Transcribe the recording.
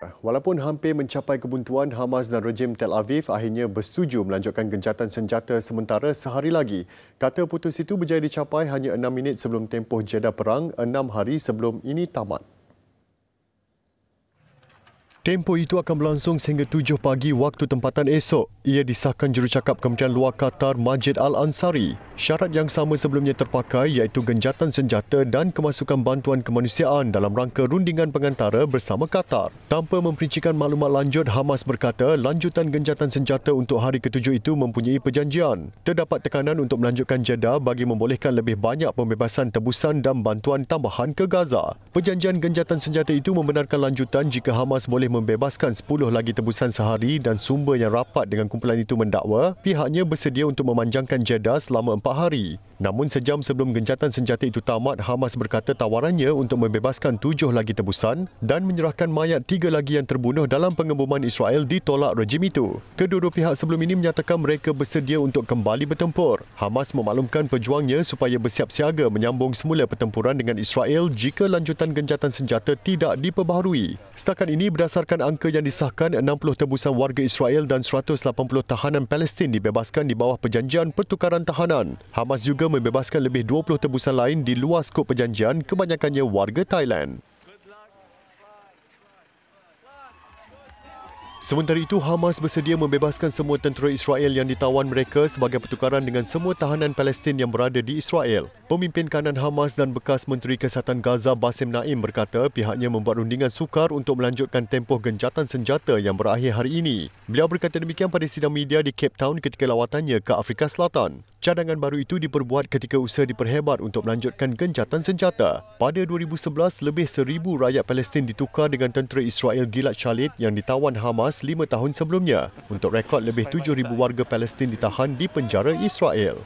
Eh, walaupun hampir mencapai kebuntuan, Hamas dan rejim Tel Aviv akhirnya bersetuju melanjutkan gencatan senjata sementara sehari lagi. Kata putus itu berjaya dicapai hanya enam minit sebelum tempoh jeda perang, enam hari sebelum ini tamat. Tempoh itu akan berlangsung sehingga tujuh pagi waktu tempatan esok. Ia disahkan jurucakap Kementerian Luar Qatar, Majid Al-Ansari. Syarat yang sama sebelumnya terpakai iaitu genjatan senjata dan kemasukan bantuan kemanusiaan dalam rangka rundingan pengantara bersama Qatar. Tanpa memperincikan maklumat lanjut, Hamas berkata lanjutan genjatan senjata untuk hari ketujuh itu mempunyai perjanjian. Terdapat tekanan untuk melanjutkan jeda bagi membolehkan lebih banyak pembebasan tebusan dan bantuan tambahan ke Gaza. Perjanjian genjatan senjata itu membenarkan lanjutan jika Hamas boleh membebaskan 10 lagi tebusan sehari dan sumber yang rapat dengan kumpulan itu mendakwa pihaknya bersedia untuk memanjangkan jeda selama 4 पहाड़ी Namun sejam sebelum gencatan senjata itu tamat, Hamas berkata tawarannya untuk membebaskan tujuh lagi tebusan dan menyerahkan mayat tiga lagi yang terbunuh dalam pengeboman Israel ditolak rejim itu. Kedua-dua pihak sebelum ini menyatakan mereka bersedia untuk kembali bertempur. Hamas memaklumkan pejuangnya supaya bersiap siaga menyambung semula pertempuran dengan Israel jika lanjutan gencatan senjata tidak diperbaharui. Setakat ini berdasarkan angka yang disahkan 60 tebusan warga Israel dan 180 tahanan Palestin dibebaskan di bawah perjanjian pertukaran tahanan. Hamas juga membebaskan lebih 20 tebusan lain di luar skop perjanjian kebanyakannya warga Thailand. Sementara itu, Hamas bersedia membebaskan semua tentera Israel yang ditawan mereka sebagai pertukaran dengan semua tahanan Palestin yang berada di Israel. Pemimpin kanan Hamas dan bekas Menteri Kesihatan Gaza Basim Naim berkata pihaknya membuat rundingan sukar untuk melanjutkan tempoh genjatan senjata yang berakhir hari ini. Beliau berkata demikian pada sidang media di Cape Town ketika lawatannya ke Afrika Selatan. Cadangan baru itu diperbuat ketika usaha diperhebat untuk melanjutkan genjatan senjata. Pada 2011, lebih seribu rakyat Palestin ditukar dengan tentera Israel Gilad Shalit yang ditawan Hamas 5 tahun sebelumnya untuk rekod lebih 7,000 warga Palestin ditahan di penjara Israel.